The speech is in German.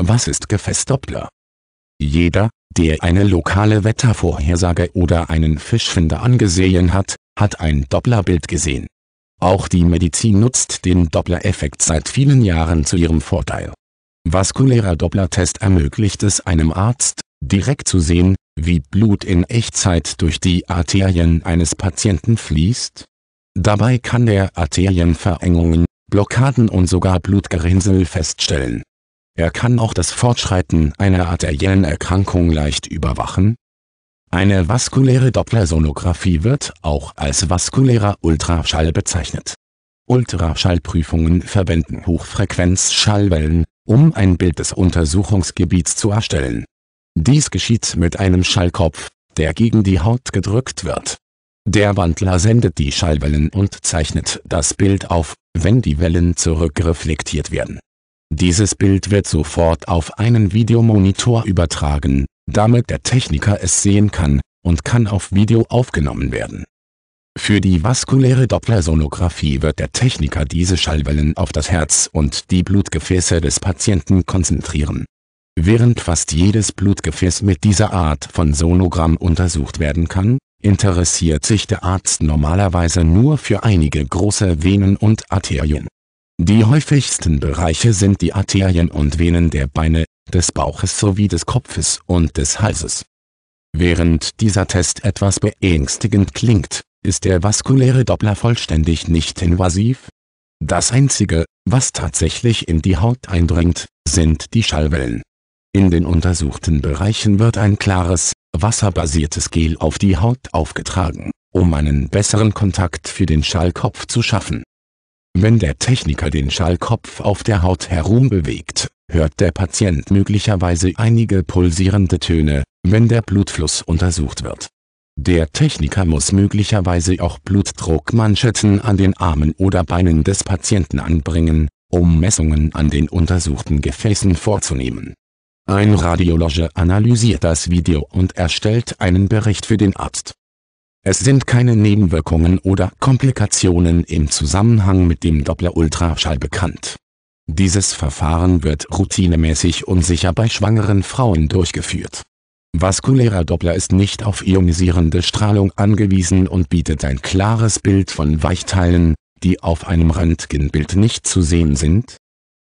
Was ist Gefäßdoppler? Jeder, der eine lokale Wettervorhersage oder einen Fischfinder angesehen hat, hat ein Dopplerbild gesehen. Auch die Medizin nutzt den Doppler-Effekt seit vielen Jahren zu ihrem Vorteil. Vaskulärer Doppler-Test ermöglicht es einem Arzt, direkt zu sehen, wie Blut in Echtzeit durch die Arterien eines Patienten fließt. Dabei kann der Arterienverengungen, Blockaden und sogar Blutgerinnsel feststellen er kann auch das Fortschreiten einer arteriellen Erkrankung leicht überwachen. Eine vaskuläre Dopplersonographie wird auch als vaskulärer Ultraschall bezeichnet. Ultraschallprüfungen verwenden Hochfrequenzschallwellen, um ein Bild des Untersuchungsgebiets zu erstellen. Dies geschieht mit einem Schallkopf, der gegen die Haut gedrückt wird. Der Wandler sendet die Schallwellen und zeichnet das Bild auf, wenn die Wellen zurückreflektiert werden. Dieses Bild wird sofort auf einen Videomonitor übertragen, damit der Techniker es sehen kann, und kann auf Video aufgenommen werden. Für die vaskuläre Dopplersonographie wird der Techniker diese Schallwellen auf das Herz und die Blutgefäße des Patienten konzentrieren. Während fast jedes Blutgefäß mit dieser Art von Sonogramm untersucht werden kann, interessiert sich der Arzt normalerweise nur für einige große Venen und Arterien die häufigsten Bereiche sind die Arterien und Venen der Beine, des Bauches sowie des Kopfes und des Halses. Während dieser Test etwas beängstigend klingt, ist der vaskuläre Doppler vollständig nicht-invasiv. Das Einzige, was tatsächlich in die Haut eindringt, sind die Schallwellen. In den untersuchten Bereichen wird ein klares, wasserbasiertes Gel auf die Haut aufgetragen, um einen besseren Kontakt für den Schallkopf zu schaffen wenn der Techniker den Schallkopf auf der Haut herumbewegt, hört der Patient möglicherweise einige pulsierende Töne, wenn der Blutfluss untersucht wird. Der Techniker muss möglicherweise auch Blutdruckmanschetten an den Armen oder Beinen des Patienten anbringen, um Messungen an den untersuchten Gefäßen vorzunehmen. Ein Radiologe analysiert das Video und erstellt einen Bericht für den Arzt. Es sind keine Nebenwirkungen oder Komplikationen im Zusammenhang mit dem Doppler-Ultraschall bekannt. Dieses Verfahren wird routinemäßig und sicher bei schwangeren Frauen durchgeführt. Vaskulärer Doppler ist nicht auf ionisierende Strahlung angewiesen und bietet ein klares Bild von Weichteilen, die auf einem Röntgenbild nicht zu sehen sind